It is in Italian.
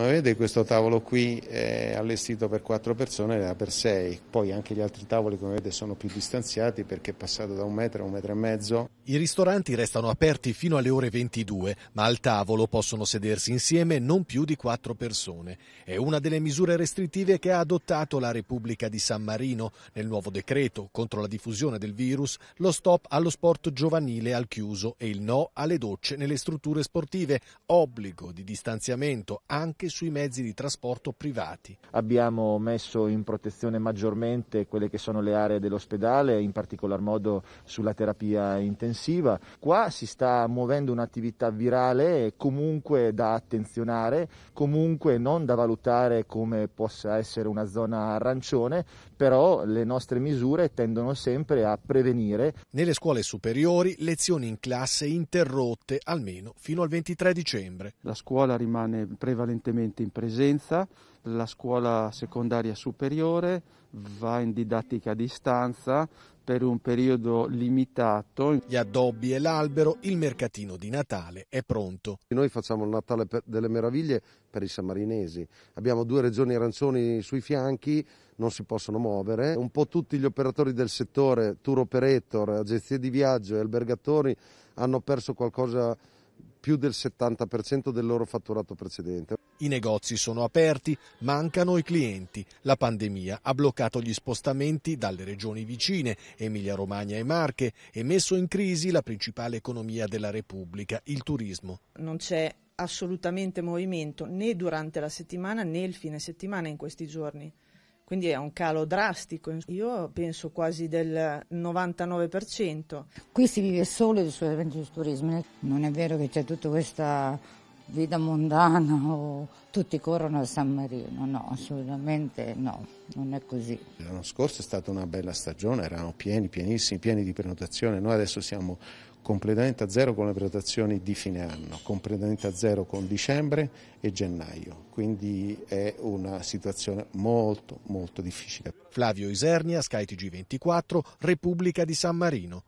Come vede questo tavolo qui è allestito per quattro persone e era per sei, poi anche gli altri tavoli come vedete sono più distanziati perché è passato da un metro a un metro e mezzo. I ristoranti restano aperti fino alle ore 22, ma al tavolo possono sedersi insieme non più di quattro persone. È una delle misure restrittive che ha adottato la Repubblica di San Marino nel nuovo decreto contro la diffusione del virus, lo stop allo sport giovanile al chiuso e il no alle docce nelle strutture sportive, obbligo di distanziamento anche sui mezzi di trasporto privati. Abbiamo messo in protezione maggiormente quelle che sono le aree dell'ospedale, in particolar modo sulla terapia intensiva. Qua si sta muovendo un'attività virale comunque da attenzionare, comunque non da valutare come possa essere una zona arancione, però le nostre misure tendono sempre a prevenire. Nelle scuole superiori lezioni in classe interrotte almeno fino al 23 dicembre. La scuola rimane prevalentemente prevalentemente in presenza, la scuola secondaria superiore va in didattica a distanza per un periodo limitato. Gli addobbi e l'albero, il mercatino di Natale è pronto. Noi facciamo il Natale delle meraviglie per i sammarinesi. Abbiamo due regioni arancioni sui fianchi, non si possono muovere. Un po' tutti gli operatori del settore, tour operator, agenzie di viaggio e albergatori hanno perso qualcosa più del 70% del loro fatturato precedente. I negozi sono aperti, mancano i clienti. La pandemia ha bloccato gli spostamenti dalle regioni vicine, Emilia-Romagna e Marche, e messo in crisi la principale economia della Repubblica, il turismo. Non c'è assolutamente movimento né durante la settimana né il fine settimana in questi giorni quindi è un calo drastico, io penso quasi del 99%. Qui si vive solo e esclusivamente sul turismo, non è vero che c'è tutta questa vita mondana o tutti corrono a San Marino, no, assolutamente no, non è così. L'anno scorso è stata una bella stagione, erano pieni, pienissimi, pieni di prenotazione, noi adesso siamo completamente a zero con le prenotazioni di fine anno, completamente a zero con dicembre e gennaio, quindi è una situazione molto molto difficile. Flavio Isernia, SkyTG24, Repubblica di San Marino.